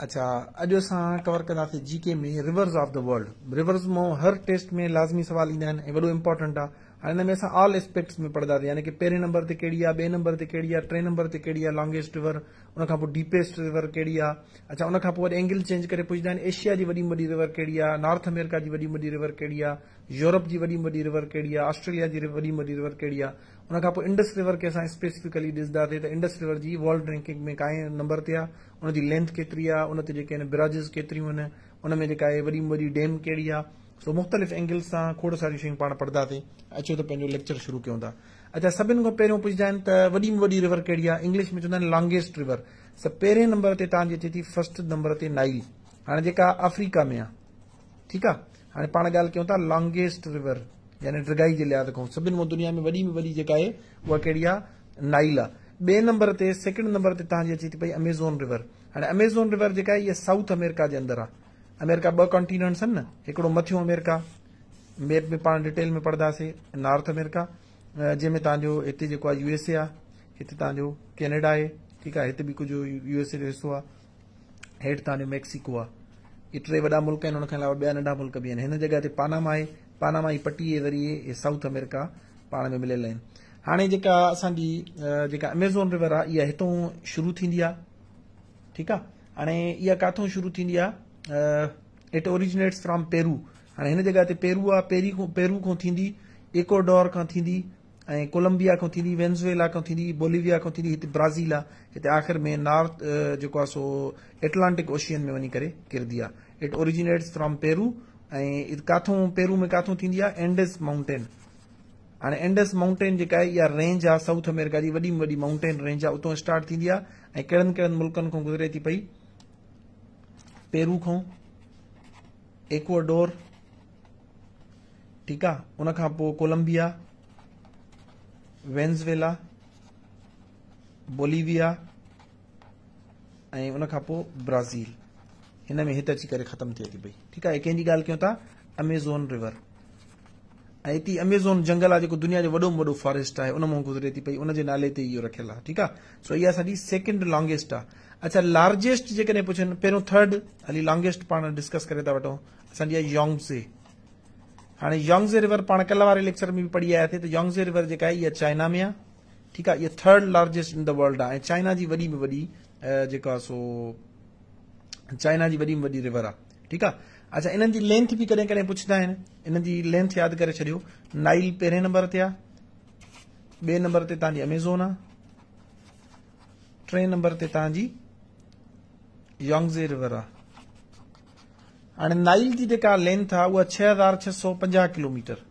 अच्छा अॼु असां कवर कंदासीं जी جی کے میں rivers the world world rivers مو ہر ٹیسٹ میں لازمی سوال आहिनि ہے وڈو امپورٹنٹ आहे हाणे हिन में असां ऑल एस्पेक्ट्स में पढ़ंदासीं यानी पहिरें नंबर ते कहिड़ी आहे ॿिए नंबर ते कहिड़ी आहे टे नंबर ते कहिड़ी आहे लॉन्गेस्ट रिवर उनखां पोइ डीपेस्ट रिवर कहिड़ी आहे अच्छा उनखां पोइ वरी एंगल चेंज करे पुछंदा आहिनि एशिया जी वॾी वॾी रिवरी आहे नॉर्थ अमेरिका जी वॾी वॾी रिवर कहिड़ी आहे यूरोप जी वॾी वॾी रिवर कहिड़ी आहे ऑस्ट्रेलिया जी वॾी वॾी रिवर कहिड़ी आहे उनखां पोइ इंडस रिवर खे असां स्पेसिफिकली ॾिसंदासीं त इंडस रिवर जी वर्ल्ड रैंकिंग में कंहिं नंबर ते आहे उनजी लेंथ केतिरी आहे उन ते जेके आहिनि ब्राजिस केतिरियूं आहिनि उन में जेका आहे वॾी वॾी डेम कहिड़ी आहे सो मुख़्तलिफ़ एंगल सां खोड़ सारी शयूं पाण पढ़ंदासीं अचो त पंहिंजो लेक्चर शुरू कयूं था अच्छा सभिनि खां पहिरियों पुछंदा आहिनि त वॾी में वॾी रिवर कहिड़ी आहे इंग्लिश में चवंदा आहिनि लॉन्गेस्ट रिवर स पहिरें नंबर ते तव्हांजी अचे थी फर्स्ट नंबर ते नाइल हाणे जेका अफ्रीका में आहे ठीकु आहे हाणे पाण ॻाल्हि कयूं था लॉन्गेस्ट रिवर यानी ड्रगाई जे लिहाज़ खां सभिनि खां दुनिया में वॾी में वॾी जेका आहे उहा कहिड़ी आहे नाइल आहे ॿिए नंबर ते सेकेंड नंबर ते तव्हांजी अचे थी पई अमेज़ॉन रिवर हाणे अमेज़ॉन रिवर जेका आहे इहा साउथ अमेरिका जे अंदरि आहे अमेरिका ब कॉन्टीनैंट्स आहिनि न हिकिड़ो मथियों अमेरिका मेप में पाण डिटेल में पढ़दासीं नॉर्थ अमेरिका अ तव्हांजो हिते जेको आहे यू एस एते तव्हांजो केनेडा आहे ठीकु आहे हिते बि कुझु जो हिसो आहे हेठि तव्हांजो मेक्सिको आहे टे वॾा मुल्क आहिनि हुन अलावा ॿिया नंढा मुल्क बि आहिनि हिन जॻहि ते पानामा आहे पानामा ई पटी जे ज़रिए साउथ अमेरिका पाण में मिलियल आहिनि हाणे जेका असांजी जेका अमेज़ॉन रिवर आहे इहा हितां शुरू थींदी आहे ठीक आहे हाणे इहा शुरू थींदी आहे इट ओरिजिनेट्स फ्रॉम पेरू हाणे हिन जॻह ते पेरू आहे पहिरियों पेरू खां थींदी इकोडोर खां थींदी ऐं कोलंबिया खां थींदी वेंज़ुएला खां थींदी बोलिविया खां थींदी हिते ब्राज़ील आहे हिते आख़िर में नॉर्थ जेको आहे सो एटलांटिक ओशियन में वञी करे किरंदी आहे इट ओरिजिनेट्स फ्रॉम पेरू ऐं किथां पेरू में किथां थींदी आहे एंडस माउंटेन हाणे एंडस माउंटेन जेका आहे इहा रेंज आहे साउथ अमेरिका जी वॾी में वॾी माउंटेन रेंज आहे उतां स्टार्ट थींदी आहे ऐं कहिड़नि कहिड़नि मुल्कनि खां गुज़िरे थी पई पेरू खां एक्वाडोर ठीकु आहे उन खां पोइ कोलंबिया वेंज़वेला बोलीविया ऐं उन खां पोइ ब्राज़ील हिन में हिते अची करे ख़तमु थिए थी पई ठीकु आहे कंहिंजी ॻाल्हि कयूं था अमेज़ॉन रिवर ऐं हिते अमेज़ॉन जंगल आहे जेको दुनिया जो वॾो में वॾो फॉरेस्ट आहे उन मां गुज़रे थी पई उन जे नाले ते इहो रखियलु आहे ठीकु आहे सो इहा असांजी सेकेंड लॉंगेस्ट आहे अच्छा लार्जेस्ट जेकॾहिं पुछनि पहिरियों थर्ड हली लॉन्गेस्ट पाण डिस्कस करे था वठूं असांजी आहे योंगज़े हाणे योंगज़े रिवर पाण कल्ह वारे लेक्चर में बि पढ़ी आयासीं त योंगज़े रिवर जेका आहे इहा चाइना में आहे ठीकु आहे इहा third largest in the world आहे ऐं चाइना जी वॾी में वॾी जेका सो चाइना जी वॾी में वॾी रिवर आहे ठीकु आहे अच्छा इन्हनि जी लेंथ बि कॾहिं कॾहिं पुछंदा आहिनि इन्हनि जी लेंथ यादि करे छॾियो नाइल पहिरें नंबर ते आहे ॿिए नंबर ते तव्हांजी अमेज़ोन आहे टे नंबर ते तव्हांजी योंगज़े रिवर आहे हाणे नाइल जी जेका लेंथ आहे उहा छह हज़ार छह सौ पंजाह किलोमीटर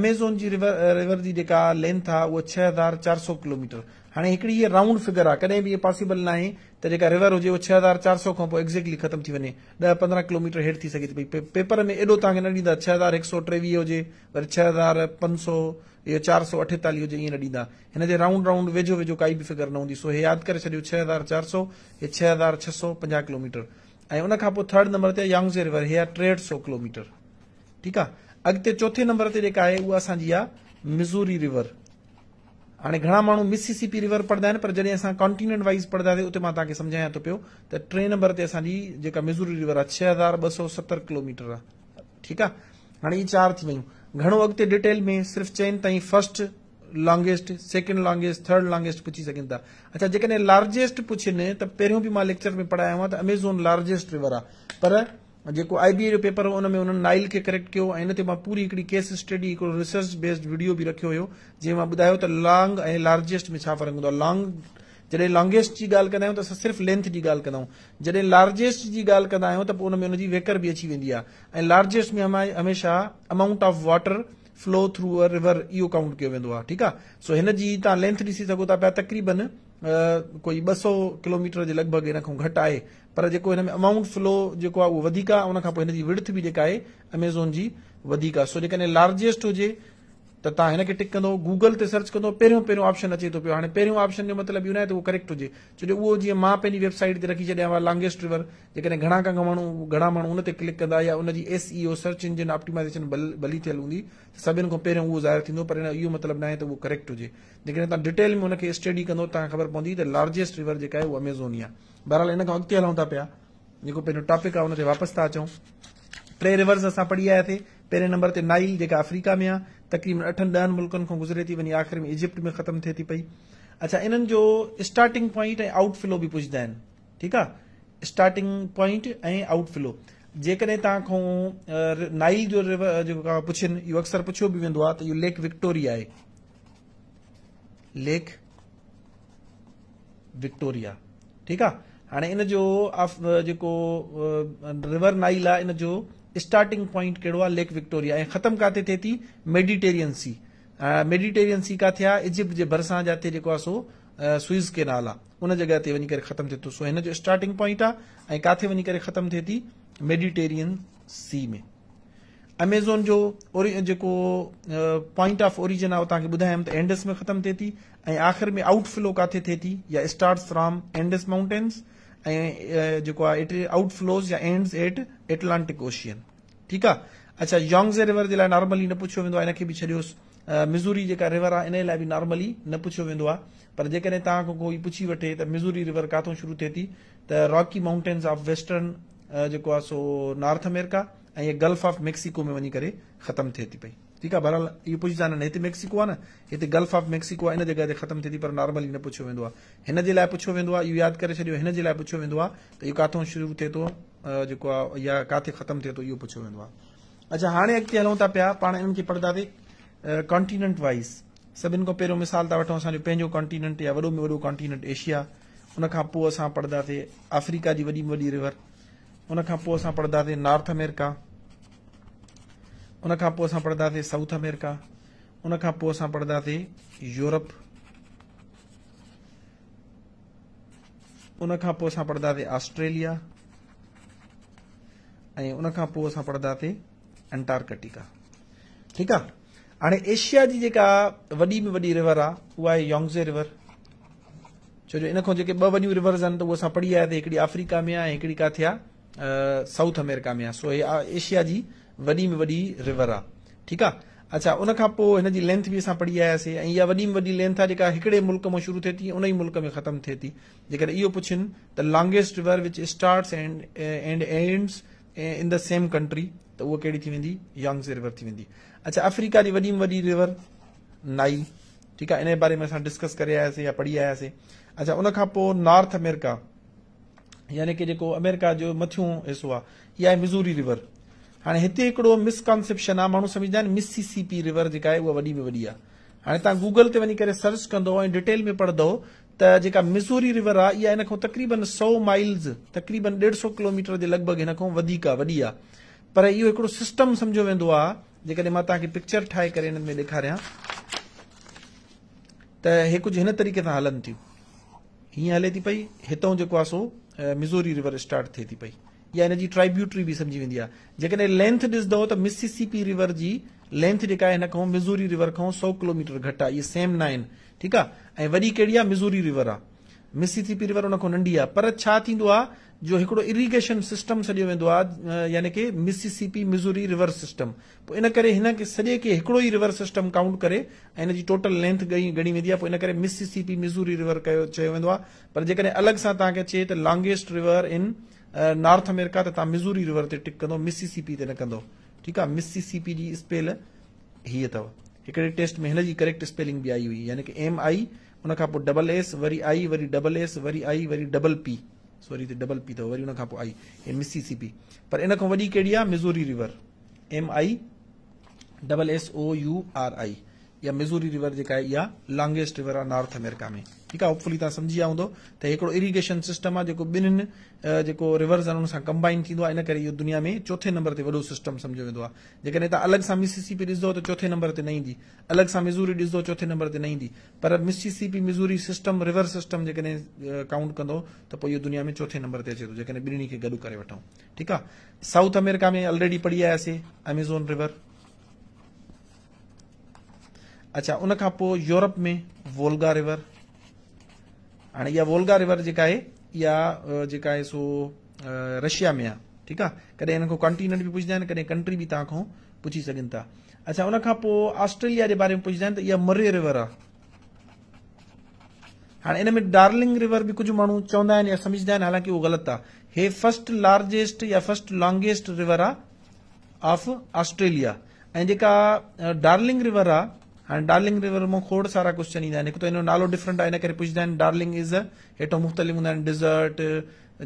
अमेज़ोन जी रिवर रिवर जी जेका लेंथ आहे उहा छह हज़ार चारि सौ किलोमीटर हाणे हिकिड़ी इहा राउंड फिगर आहे कॾहिं बि इहो पॉसिबल न आहे त जेका रिवर हुजे उहो छह हज़ार चारि सौ खां पोइ एक्ज़ेक्टली ख़तमु थी वञे ॾह पंद्रहं किलोमीटर हेठि थी सघे थी पई पेपर में एॾो तव्हांखे न ॾींदा छह हज़ार हिकु सौ टेवीह हुजे वरी छह हज़ार पंज सौ इहो चारि सौ अठेतालीह हुजे ईअं न ॾींदा हिन जे राउंड राउंड वेझो वेझो काई बि फिगर न हूंदी सो हे यादि करे छॾियो छह हज़ार चारि सौ हे छह हज़ार छह सौ पंजाह किलोमीटर ऐं उन खां पोइ थर्ड नंबर ते यांगजे रिवर हे आहे टेहठ सौ किलोमीटर ठीकु आहे अॻिते चोथे नंबर ते जेका आहे उहा असांजी आहे मिज़ूरी रिवर हाणे घणा माण्हू मिसिसिपी रिवर पढ़ंदा आहिनि पर जॾहिं असां कॉन्टीनेंट वाइस पढ़ंदासीं उते मां तव्हांखे सम्झायां थो पियो त टे नंबर ते असांजी जेका मिज़ूरी रिवर आहे छह हज़ार ॿ सौ सतरि किलोमीटर आहे ठीकु आहे हाणे इहे चारि थी वियूं घणो अॻिते डिटेल में सिर्फ़ु चइनि ताईं first longest second longest third longest पुछी सघनि था अच्छा जेकॾहिं लार्जेस्ट पुछनि त पहिरियों बि मां लेक्चर में पढ़ायो आहियां त अमेज़ॉन लार्जेस्ट रिवर आहे पर जेको आई बी ए जो पेपर हो हुन में हुननि नाइल खे करेक्ट कयो ऐं हिन ते मां पूरी हिकड़ी case study research based video बि रखियो हो जीअं मां ॿुधायो त लॉंग ऐं लार्जेस्ट में छा फ़र्क़ु हूंदो आहे लॉंग जॾहिं लॉंगेस्ट जी ॻाल्हि कंदा आहियूं त सिर्फ़ लेंथ जी ॻाल्हि कंदा आहियूं जॾहिं लार्जेस्ट जी ॻाल्हि कंदा आहियूं त पोइ उन में वेकर बि अची वेंदी आहे ऐं लार्जेस्ट में हमेशा amount of water flow through a river इहो काउंट कयो वेंदो आहे ठीक आहे सो हिन जी तव्हां लेंथ ॾिसी कोई ॿ सौ किलोमीटर जे लॻभॻि हिन खां घटि आहे पर जेको हिन में अमाउंट फ्लो जेको आहे उहो वधीक आहे उन खां पोइ हिन जी विर्थ बि जेका आहे अमेज़ॉन जी वधीक आहे सो जेकॾहिं लार्जेस्ट हुजे त तव्हां हिनखे टिक कंदो गूगल ते सर्च कंदो पहिरियों पहिरियों ऑप्शन अचे थो पियो हाणे पहिरियों ऑप्शन जो मतिलबु इहो न आहे त उहो करेक्ट हुजे छो जो उहो जीअं मां पंहिंजी वेबसाइट ते रखी छॾियां लॉंगेस्ट रिवर जेकॾहिं घणा कंग माण्हू घणा माण्हू उन ते क्लिक कंदा या उनजी S E O search engine optimization भली थियल हूंदी त सभिनि खां पहिरियों उहो ज़ाहिर थींदो पर इहो मतिलबु न आहे त उहो करेक्ट हुजे जेकॾहिं तव्हां डिटेल में हुनखे स्टडी कंदो तव्हांखे ख़बर पवंदी त लार्जेस्ट रिवर जेका आहे उहो अमेज़ोन आहे बरहाल हिन खां अॻिते हलूं था पिया जेको पंहिंजो टॉपिक आहे ते वापसि था अचूं टे रिवर्स असां पढ़ी आयासीं पहिरें नंबर ते नाई जेका अफ्रीका में आहे तक़रीबन अठनि ॾहनि मुल्कनि खां गुज़रे थी वञे आख़िर में इजिप्ट में ख़तमु थिए थी पई अच्छा इन्हनि जो स्टार्टिंग पॉइंट ऐं आउट फ्लो बि पुछंदा आहिनि ठीकु आहे स्टार्टिंग पॉइंट ऐं आउट फ्लो जेकॾहिं तव्हां खां नाइल जो रिवर जेको पुछनि इहो अक्सर पुछियो बि वेंदो आहे त इहो लेक विक्टोरिया आहे लेक विक्टोरिया ठीकु आहे हाणे इन जो जेको रिवर नाइल आहे इन जो स्टार्टिंग पॉइंट कहिड़ो आहे लेक विक्टोरिया ऐं ख़तमु काथे थिए थी मेडिटेरियन सी मेडिटेरियन सी किथे आहे इजिप्त जे भरिसां जाते जेको आहे सो स्विज़ केनाल आहे उन जॻहि ते वञी करे ख़तमु थिए थो सो हिन जो स्टार्टिंग पॉइंट आहे ऐं काथे वञी करे ख़तमु थिए थी मेडिटेरियन सी में अमेज़ोन जो जेको पॉइंट ऑफ ओरिजन आहे तव्हांखे ॿुधायमि त एंडस में ख़तमु थिए थी ऐं आख़िर में आउटफ्लो काथे थिए थी या स्टार्ट फ्रॉम एंडस माउंटेन्स ऐं जेको आहे आउट फ्लोज़ या एंड्स एट एटलांटिक ओशियन ठीकु आहे अच्छा यांग्स रिवर जे लाइ नॉर्मली न पुछियो वेंदो आहे इन खे बि छॾियोसि मिज़ूरी जेका रिवर आहे इन जे लाइ बि नॉर्मली न पुछियो वेंदो आहे पर जेकॾहिं तव्हां कोई पुछी वठे त मिज़ूरी रिवर किथो शुरू थिए थी त रॉकी माउंटेन्स ऑफ वेस्टर्न जेको आहे सो नॉर्थ अमेरिका ऐं इहे गल्फ ऑफ मेक्सिको में वञी करे ख़तमु थिए थी पई ठीकु आहे बहरहाल इहो पुछंदा न हिते मेक्सिको आहे न हिते गल्फ ऑफ मेक्सिको आहे इन जॻह ते ख़तमु थिए थी पर नॉर्मली न पुछियो वेंदो आहे हिन जे लाइ पुछियो वेंदो आहे इहो यादि करे छॾियो हिन जे लाइ पुछियो वेंदो आहे त इहो किथो शुरू थिए थो जेको आहे या किथे ख़तमु थिए थो इहो पुछियो वेंदो आहे अच्छा हाणे अॻिते हलूं था पिया पाण हिननि खे पढ़ंदासीं कॉन्टीनेंट वाइस सभिनि खां पहिरियों मिसाल था वठूं असांजो पंहिंजो कॉन्टीनेंट या वॾो में वॾो कॉन्टीनेंट एशिया उनखां पोइ असां पढ़ंदासीं अफ्रीका जी वॾी में वॾी रिवर उनखां पोइ असां पढ़ंदासीं नॉर्थ अमेरिका उन खां पोइ असां पढ़ंदासीं साउथ अमेरिका उन खां पोइ असां पढ़ंदासीं यूरोप उन खां पोइ असां पढ़ंदासीं ऑस्ट्रेलिया ऐं उन खां पोइ असां पढ़ंदासीं एंटार्कटिका ठीकु आहे हाणे एशिया जी जेका वॾी में वॾी रिवर आहे उहा आहे योंगज़े रिवर छो जो इन खां जेके ॿ वॾियूं रिवर्स आहिनि त उहा असां पढ़ी आया हिकिड़ी अफ्रीका में आहे हिकिड़ी किथे आहे साउथ अमेरिका में आहे सो एशिया जी वॾी में वॾी रिवर आहे ठीकु आहे अच्छा उन खां पोइ हिन जी लेंथ बि असां पढ़ी आयासीं ऐं इहा वॾी में वॾी लेंथ आहे जेका हिकड़े मुल्क मां शुरू थिए थी उन ई मुल्क में ख़तमु थिए थी जेकॾहिं इहो पुछनि त longest river which start in the same country त उहा कहिड़ी थी वेंदी यंग्स रिवर थी वेंदी अच्छा अफ्रीका जी वॾी में वॾी रिवर नाई ठीकु आहे इन बारे में असां डिस्कस करे आयासीं या पढ़ी आयासीं अच्छा उन खां पोइ नॉर्थ अमेरिका यानी कि जेको अमेरिका जो मथियों हिसो आहे इहा आहे मिज़ूरी रिवर हाणे हिते हिकिड़ो मिसकॉन्सेप्शन आहे माण्हू सम्झंदा आहिनि मिससीसी पी रिवर जेका आहे उहा वॾी में वॾी आहे हाणे तव्हां गूगल ते वञी करे सर्च कंदो ऐं डिटेल में पढ़ंदो त जेका मिसूरी रिवर आहे इहा हिन खां तकरीबन सौ माइल्स तक़रीबन ॾेढ सौ किलोमीटर जे लॻभॻि हिन खां वधीक आहे वॾी आहे पर इहो हिकिड़ो सिस्टम सम्झो वेंदो आहे जेकॾहिं मां तव्हांखे पिक्चर ठाहे करे हिन में ॾेखारियां त हे कुझु हिन तरीक़े सां हलनि थियूं हीअं हले थी पई हितां जेको आहे सो मिज़ोरी रिवर स्टार्ट थिए थी पई या हिनजी ट्राइब्यूटरी बि सम्झी वेंदी आहे जेकॾहिं लेंथ ॾिसंदो त मिसीसीपी रिवर जी लेंथ जेका आहे हिन खां मिज़ूरी रिवर खां सौ किलोमीटर घटि आहे इहे सेम न आहिनि ठीकु आहे ऐं वॾी कहिड़ी आहे मिज़ूरी रिवर आहे मिसीसीपी रिवर हुन खां नंढी आहे पर छा थींदो आहे जो हिकिड़ो इरीगेशन सिस्टम सॼो वेंदो आहे यानी कि मिसीसिपी मिज़ूरी रिवर सिस्टम पोइ इन करे हिन सॼे खे हिकिड़ो ई रिवर सिस्टम काउंट करे ऐं हिन जी टोटल लेंथी ॻणी वेंदी आहे पोइ इन करे मिससीसीपी मिज़ूरी रिवर कयो चयो वेंदो आहे पर जेकॾहिं अलॻि सां तव्हांखे अचे त longest river in North America त तव्हां मिज़ूरी रिवर ते टिक कंदव मिसीसीपी ते न कंदो ठीकु आहे मिसीसीपी जी स्पेल हीअ अथव हिकिड़े टेस्ट में हिन जी करेक्ट स्पेलिंग बि आई हुई यानी की एम आई उन खां पोइ डबल एस वरी आई वरी डबल एस वरी आई वरी double P sorry double P अथव वरी हुन खां पोइ आई मिसी सी पी पर इन खां वॾी कहिड़ी आहे Missouri river M I double S O U R I इहा मिज़ूरी रिवर जेका इहा लॉन्गेस्ट रिवर आहे नॉर्थ अमेरिका में ठीकु आहे होपफुली तव्हां सम्झी विया हूंदो त हिकिड़ो इरीगेशन सिस्टम आहे जेको ॿिन्हिनि जेको रिवर्स आहिनि हुन सां कंबाइन थींदो आहे इन करे इहो दुनिया में चोथे नंबर ते वॾो सिस्टम सम्झो वेंदो आहे जेकॾहिं तव्हां अलॻि सां मिससीसीपी ॾिसंदो त चोथे नंबर ते न ईंदी अलॻि सां मिज़ूरी ॾिसंदो चोथे नंबर ते न ईंदी पर Mississippi Missouri system rivers system जेकॾहिं काउंट कंदो त पोइ इहो दुनिया में चोथे नंबर ते अचे थो जेकॾहिं ॿिन्हिनि खे गॾु करे वठूं ठीकु आहे साउथ अमेरिका में ऑलरेडी पढ़ी आयासीं एमेज़ोन रिवर अच्छा उनखां पोइ यूरोप में वोलगा रिवर आणि या वोल्गा रिवर जेका आहे इहा जेका आहे सो रशिया में आहे ठीकु आहे कॾहिं हिन खां कॉन्टिनेंट बि पुछंदा आहिनि कॾहिं कंट्री बि तव्हां खां पुछी सघनि था अच्छा खां पोइ ऑस्ट्रेलिया जे बारे में पुछंदा आहिनि त इहा मरे रिवर आहे हाणे इन में डार्लिंग रिवर बि कुझु माण्हू चवंदा आहिनि या सम्झंदा आहिनि हालांकि उहो ग़लति आहे हे फस्ट लार्जेस्ट या फस्ट लॉन्गेस्ट रिवर आहे ऑफ ऑस्ट्रेलिया ऐं जेका डार्लिंग रिवर आहे हाणे डार्लिंग रिवर मां खोड़ सारा क्वेशन ईंदा आहिनि हिकु त हिन जो नालो डिफरेंट आहे हिन करे पुछंदा आहिनि डार्लिंग इज़ अ हेठां मुख़्तलिफ़ हूंदा आहिनि डिज़र्ट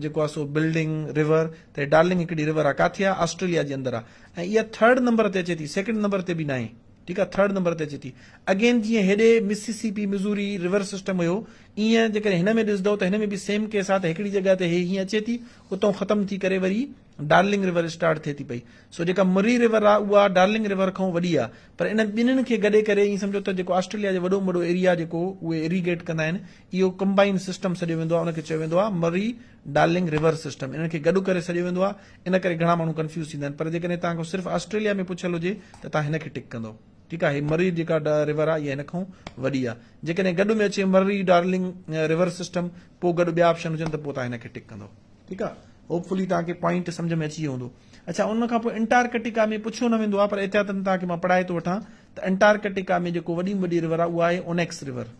जेको आहे सो बिल्डिंग रिवर त डार्लिंग हिकिड़ी रिवर आहे किथे आहे ऑस्ट्रेलिया जे अंदरि आहे ऐं इहा थर्ड नंबर ते अचे थी सेकेंड नंबर ते बि न आहे ठीकु आहे थर्ड नंबर ते अचे थी अगेन जीअं हेॾे मिसिसी मिज़ूरी रिवर सिस्टम हुयो ईअं जेकॾहिं हिन में ॾिसंदो त हिन में बि सेम केस आहे त हिकिड़ी जॻह ते हे हीअं अचे थी उतां ख़तम थी करे वरी डार्लिंग रिवर स्टार्ट थिए थी पई सो जेका मरी रिवर आहे उहा डार्लिंग रिवर खां वॾी आहे पर इन ॿिन्हिनि खे गॾे करे ईअं सम्झो त जेको ऑस्ट्रेलिया जो वॾो वॾो एरिया जेको उहे इरीगेट कंदा आहिनि इहो कंबाइन सिस्टम सॼो वेंदो आहे उनखे चयो वेंदो आहे मरी डार्लिंग रिवर सिस्टम इनखे गॾु करे सॼो वेंदो आहे इन करे घणा माण्हू कंफ्यूज़ थींदा आहिनि पर जेकॾहिं तव्हां खां सिर्फ़ु ऑस्ट्रेलिया में पुछियल हुजे त तव्हां हिनखे टिक कंदो ठीकु आहे ही मरी जेका रिवर आहे इहा हिन खां वॾी आहे जेकॾहिं गॾु में अचे मरी डार्लिंग रिवर सिस्टम पोइ गॾु ॿिया ऑप्शन हुजनि त पोइ तव्हां हिनखे टिक कंदो ठीकु आहे होपफुली फुली तव्हांखे पॉइंट सम्झ में अची वेंदो अच्छा उन खां पोइ एंटार्कटिका में पुछियो न वेंदो आहे पर एहतियातनि तव्हांखे मां पढ़ाए थो वठां त एंटार्कटिका में जेको वॾी में वॾी रिवर आहे उहा आहे ओनेक्स रिवर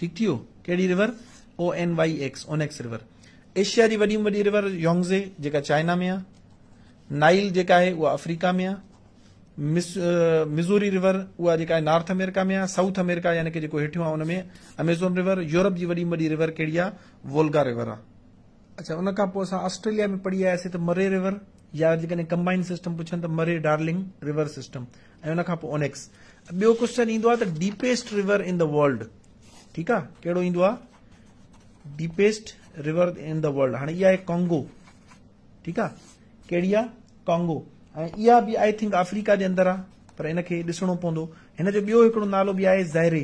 ठीकु थी वियो कहिड़ी river O N Y X onyx river Asia जी वॾी में वॾी रिवर योंगज़े जेका चाइना में आहे नाइल जेका आहे उहा अफ्रीका में आहे मिज़ोरी रिवर उहा जेका आहे नॉर्थ अमेरिका में आहे साउथ अमेरिका यानी की जेको हेठियों आहे हुन अमेज़ॉन रिवर यूरोप जी वॾी वॾी रिवर कहिड़ी आहे वोल्गा रिवर आहे अच्छा उन खां पोइ असां ऑस्ट्रेलिया में पढ़ी आयासीं त मरे रिवर या जेकॾहिं कंबाइन सिस्टम पुछनि त मरे डार्लिंग रिवर सिस्टम ऐं उन खां पोइ ओनेक्स ॿियो क्वेश्चन ईंदो आहे त deepest river in the world ठीकु आहे कहिड़ो ईंदो आहे deepest river in the world हाणे इहा आहे कॉन्गो ठीकु आहे कहिड़ी आहे ऐं इहा बि आई थिंक अफ्रीका जे अंदरि आहे पर इन खे ॾिसणो पवंदो हिन जो ॿियो हिकिड़ो नालो बि आहे ज़ाइरे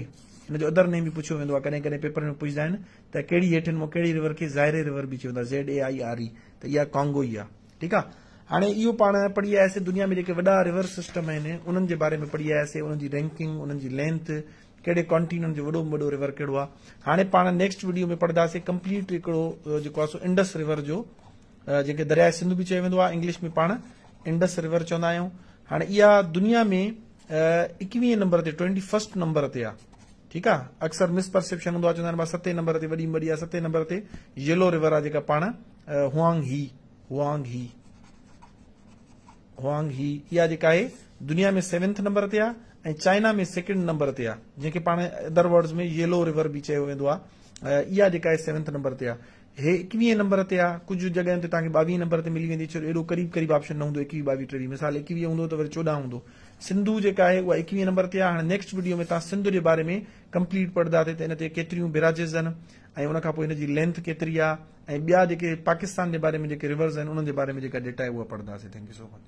हिन जो अदर नेम बि पुछियो वेंदो आहे कॾहिं कॾहिं पेपर में पुछंदा आहिनि त कहिड़ी हेठिनि मां कहिड़ी रिवर खे ज़ाइरे रिवर बि चवंदो आहे Z A I R E त इहा कॉंगो ई आहे ठीकु आहे हाणे इहो पाण पढ़ी आयासीं दुनिया में जेके वॾा रिवर सिस्टम आहिनि उन्हनि जे बारे में पढ़ी आयासीं उन्हनि जी रैंकिंग उन्हनि जी लेंथ कहिड़े कॉन्टीनेंट जो वॾो में वॾो रिवर कहिड़ो आहे हाणे पाण नेक्स्ट वीडियो में पढ़ंदासीं कंप्लीट हिकिड़ो जेको आहे सो इंडस रिवर जो जेके दरिया सिंध बि चयो वेंदो आहे इंग्लिश में पाण इंडस रिवर चवंदा आहियूं हाणे इहा दुनिया में एकवीह नंबर ते ट्वेंटी फर्स्ट नंबर ते आहे ठीकु आहे अक्सर मिसपर्सेप्शन हूंदो आहे चवंदा आहिनि सते नंबर ते वॾी वॾी सते नंबर ते येलो रिवर आहे जेका पाण हुआंग ही हुआंग ही हुआंग ही इहा जेका आहे दुनिया में सेवंथ नंबर ते आहे ऐं चाइना में सेकेंड नंबर ते आहे जंहिंखे पाण अदर वर्ड्स में येलो रिवर बि चयो वेंदो आहे इहा जेका आहे सेवंथ नंबर ते आहे हे एकवीह नंबर ते आहे कुझु जॻहियुनि ते तव्हांखे ॿावीह नंबर ते मिली वेंदी छो एॾो क़रीब क़रीब ऑप्शन न हूंदो एकवीह ॿावीह टेवीह मिसाल एकवीह हूंदो त वरी चोॾहं हूंदो सिंधु जेका आहे उहा एकवीह नंबर ते आहे हाणे नेक्स्ट वीडियो में तव्हां सिंधु जे बारे में कंप्लीट पढ़ंदासीं त हिन ते केतिरियूं बिराजेस आहिनि ऐं उनखां पोइ हिन जी लेंथ केतिरी आहे ऐं ॿिया जेके पाकिस्तान जे बारे में जेके रिवर्स आहिनि उन्हनि जे बारे में जेका डेटा आहे उहा पढ़ंदासीं थैंक्यू सो मच